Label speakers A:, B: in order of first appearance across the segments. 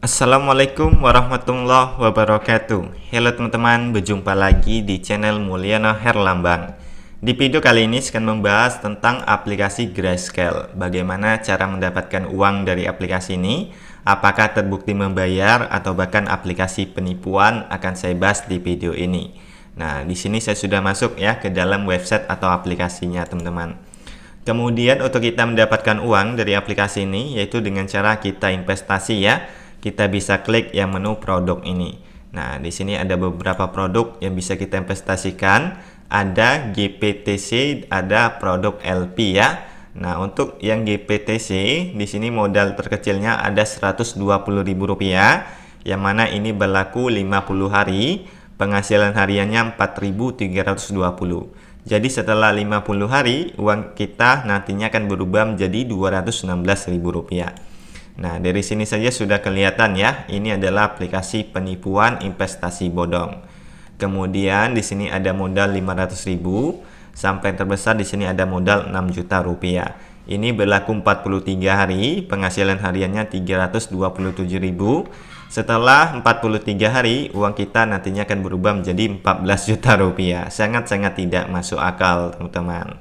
A: Assalamualaikum warahmatullahi wabarakatuh Halo teman-teman, berjumpa lagi di channel Mulyana Herlambang Di video kali ini saya akan membahas tentang aplikasi Grayscale Bagaimana cara mendapatkan uang dari aplikasi ini Apakah terbukti membayar atau bahkan aplikasi penipuan akan saya bahas di video ini Nah, di sini saya sudah masuk ya ke dalam website atau aplikasinya teman-teman Kemudian untuk kita mendapatkan uang dari aplikasi ini yaitu dengan cara kita investasi ya kita bisa klik yang menu produk ini. Nah, di sini ada beberapa produk yang bisa kita investasikan. Ada GPTC, ada produk LP ya. Nah, untuk yang GPTC, di sini modal terkecilnya ada Rp120.000, yang mana ini berlaku 50 hari, penghasilan hariannya 4.320. Jadi setelah 50 hari, uang kita nantinya akan berubah menjadi Rp216.000. Nah, dari sini saja sudah kelihatan ya, ini adalah aplikasi penipuan investasi bodong. Kemudian di sini ada modal 500.000 sampai terbesar di sini ada modal 6 juta rupiah. Ini berlaku 43 hari, penghasilan hariannya 327.000. Setelah 43 hari, uang kita nantinya akan berubah menjadi 14 juta rupiah. Sangat-sangat tidak masuk akal, teman-teman.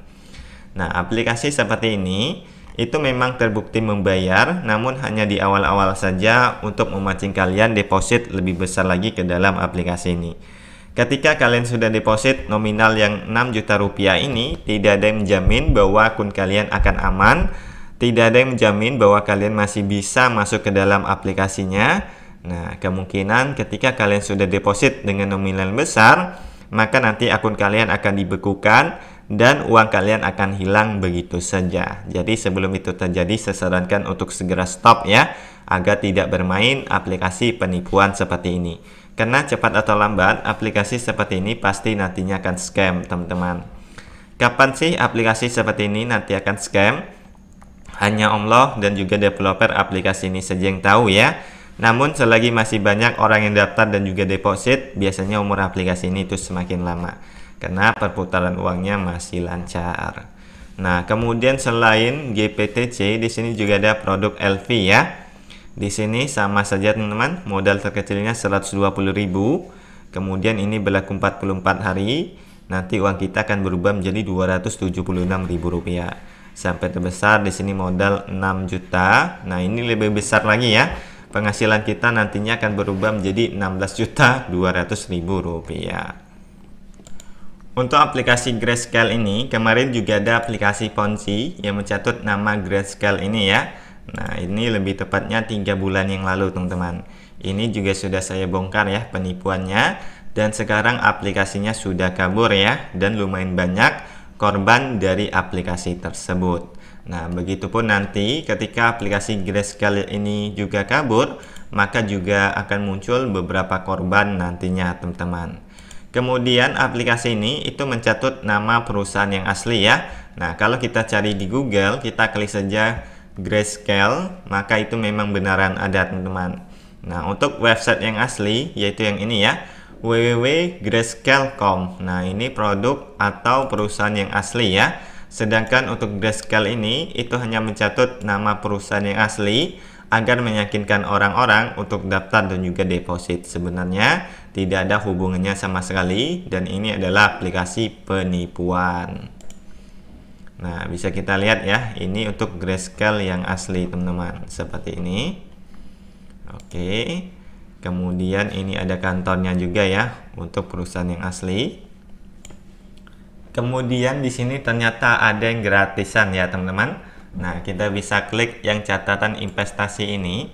A: Nah, aplikasi seperti ini itu memang terbukti membayar, namun hanya di awal-awal saja untuk memancing kalian deposit lebih besar lagi ke dalam aplikasi ini. Ketika kalian sudah deposit nominal yang 6 juta rupiah ini, tidak ada yang menjamin bahwa akun kalian akan aman, tidak ada yang menjamin bahwa kalian masih bisa masuk ke dalam aplikasinya. Nah, kemungkinan ketika kalian sudah deposit dengan nominal besar, maka nanti akun kalian akan dibekukan dan uang kalian akan hilang begitu saja. Jadi sebelum itu terjadi, saya sarankan untuk segera stop ya, agar tidak bermain aplikasi penipuan seperti ini. Karena cepat atau lambat, aplikasi seperti ini pasti nantinya akan scam, teman-teman. Kapan sih aplikasi seperti ini nanti akan scam? Hanya Allah dan juga developer aplikasi ini saja yang tahu ya. Namun selagi masih banyak orang yang daftar dan juga deposit, biasanya umur aplikasi ini itu semakin lama karena perputaran uangnya masih lancar. Nah, kemudian selain GPTC, di sini juga ada produk LV ya. Di sini sama saja teman-teman, modal terkecilnya 120.000. Kemudian ini berlaku 44 hari, nanti uang kita akan berubah menjadi Rp276.000. Sampai terbesar di sini modal 6 juta. Nah, ini lebih besar lagi ya. Penghasilan kita nantinya akan berubah menjadi 16 juta untuk aplikasi Grayscale ini, kemarin juga ada aplikasi Ponzi yang mencatut nama Grayscale ini ya. Nah, ini lebih tepatnya tiga bulan yang lalu, teman-teman. Ini juga sudah saya bongkar ya penipuannya dan sekarang aplikasinya sudah kabur ya dan lumayan banyak korban dari aplikasi tersebut. Nah, begitupun nanti ketika aplikasi Grayscale ini juga kabur, maka juga akan muncul beberapa korban nantinya, teman-teman. Kemudian aplikasi ini itu mencatut nama perusahaan yang asli ya. Nah, kalau kita cari di Google, kita klik saja grayscale, maka itu memang benaran ada teman-teman. Nah, untuk website yang asli, yaitu yang ini ya, www.grayscale.com. Nah, ini produk atau perusahaan yang asli ya. Sedangkan untuk grayscale ini, itu hanya mencatut nama perusahaan yang asli, agar meyakinkan orang-orang untuk daftar dan juga deposit. Sebenarnya tidak ada hubungannya sama sekali dan ini adalah aplikasi penipuan. Nah, bisa kita lihat ya, ini untuk grayscale yang asli teman-teman, seperti ini. Oke. Kemudian ini ada kantornya juga ya untuk perusahaan yang asli. Kemudian di sini ternyata ada yang gratisan ya, teman-teman Nah, kita bisa klik yang catatan investasi ini.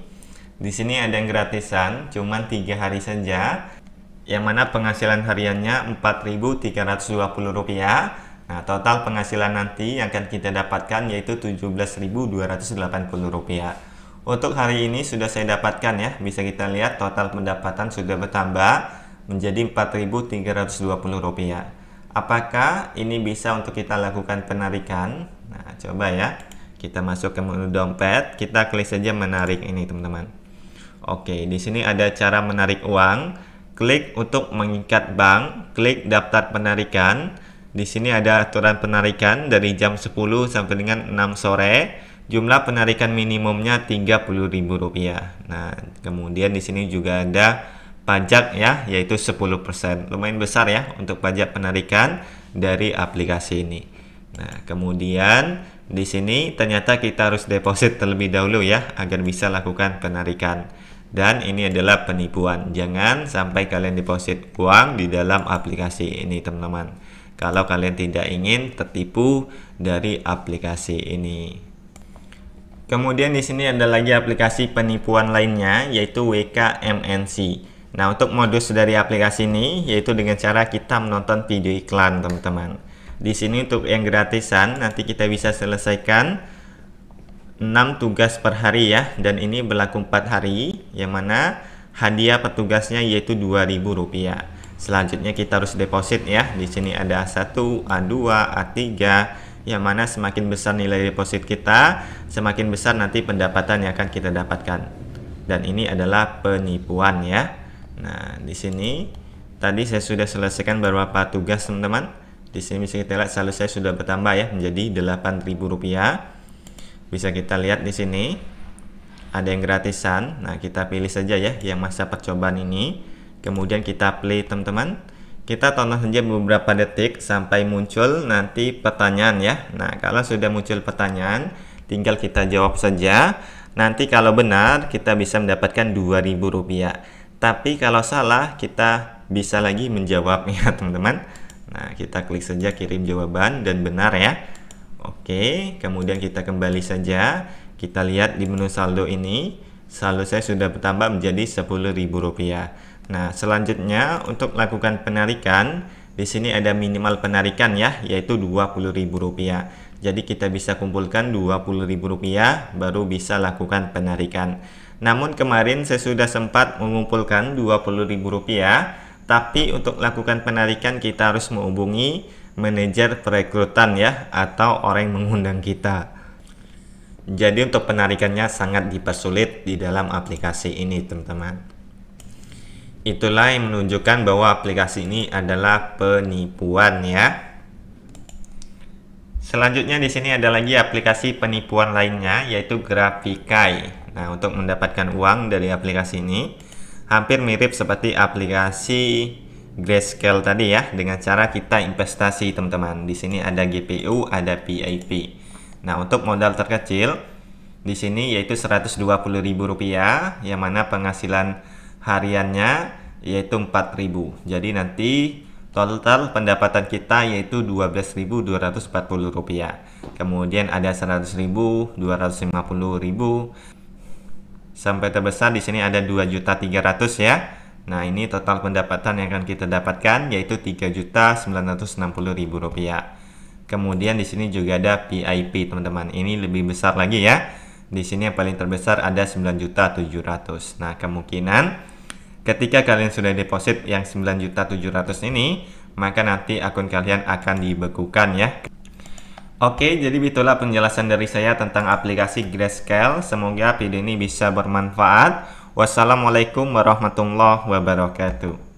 A: Di sini ada yang gratisan, cuman tiga hari saja. Yang mana penghasilan hariannya Rp4.320. Nah, total penghasilan nanti yang akan kita dapatkan yaitu Rp17.280. Untuk hari ini sudah saya dapatkan ya, bisa kita lihat total pendapatan sudah bertambah menjadi Rp4.320. Apakah ini bisa untuk kita lakukan penarikan? Nah, coba ya. Kita masuk ke menu dompet, kita klik saja menarik ini teman-teman. Oke, di sini ada cara menarik uang. Klik untuk mengikat bank, klik daftar penarikan. Di sini ada aturan penarikan dari jam 10 sampai dengan 6 sore. Jumlah penarikan minimumnya Rp30.000. Nah, kemudian di sini juga ada pajak ya, yaitu 10%. Lumayan besar ya untuk pajak penarikan dari aplikasi ini. Nah, kemudian di sini ternyata kita harus deposit terlebih dahulu ya agar bisa lakukan penarikan. Dan ini adalah penipuan. Jangan sampai kalian deposit uang di dalam aplikasi ini, teman-teman. Kalau kalian tidak ingin tertipu dari aplikasi ini. Kemudian di sini ada lagi aplikasi penipuan lainnya yaitu WKMNC. Nah, untuk modus dari aplikasi ini yaitu dengan cara kita menonton video iklan, teman-teman. Di sini untuk yang gratisan nanti kita bisa selesaikan 6 tugas per hari ya dan ini berlaku 4 hari yang mana hadiah petugasnya yaitu Rp2.000. Selanjutnya kita harus deposit ya. Di sini ada A1, A2, A3 yang mana semakin besar nilai deposit kita, semakin besar nanti pendapatan yang akan kita dapatkan. Dan ini adalah penipuan ya. Nah, di sini tadi saya sudah selesaikan beberapa tugas teman-teman di sini bisa kita lihat saldo saya sudah bertambah ya menjadi Rp8.000. Bisa kita lihat di sini ada yang gratisan. Nah, kita pilih saja ya yang masa percobaan ini. Kemudian kita play teman-teman. Kita tonton saja beberapa detik sampai muncul nanti pertanyaan ya. Nah, kalau sudah muncul pertanyaan, tinggal kita jawab saja. Nanti kalau benar kita bisa mendapatkan Rp2.000. Tapi kalau salah kita bisa lagi menjawabnya teman-teman. Nah, kita klik saja kirim jawaban dan benar ya. Oke, kemudian kita kembali saja. Kita lihat di menu saldo ini, saldo saya sudah bertambah menjadi Rp10.000. Nah, selanjutnya untuk lakukan penarikan, di sini ada minimal penarikan ya, yaitu Rp20.000. Jadi kita bisa kumpulkan Rp20.000 baru bisa lakukan penarikan. Namun kemarin saya sudah sempat mengumpulkan Rp20.000 tapi untuk lakukan penarikan kita harus menghubungi manajer perekrutan ya atau orang yang mengundang kita. Jadi untuk penarikannya sangat dipersulit di dalam aplikasi ini teman-teman. Itulah yang menunjukkan bahwa aplikasi ini adalah penipuan ya. Selanjutnya di sini ada lagi aplikasi penipuan lainnya yaitu Grafikai. Nah, untuk mendapatkan uang dari aplikasi ini, hampir mirip seperti aplikasi Grayscale tadi ya dengan cara kita investasi teman-teman. Di sini ada GPU, ada PIP. Nah, untuk modal terkecil di sini yaitu Rp120.000 yang mana penghasilan hariannya yaitu 4.000. Jadi nanti total pendapatan kita yaitu Rp12.240. Kemudian ada 100.000, 250.000, sampai terbesar di sini ada 2.300 ya. Nah, ini total pendapatan yang akan kita dapatkan yaitu Rp3.960.000. Kemudian di sini juga ada PIP, teman-teman. Ini lebih besar lagi ya. Di sini yang paling terbesar ada 9.700. Nah, kemungkinan ketika kalian sudah deposit yang 9.700 ini, maka nanti akun kalian akan dibekukan ya. Oke, jadi itulah penjelasan dari saya tentang aplikasi Grayscale. Semoga video ini bisa bermanfaat. Wassalamualaikum warahmatullahi wabarakatuh.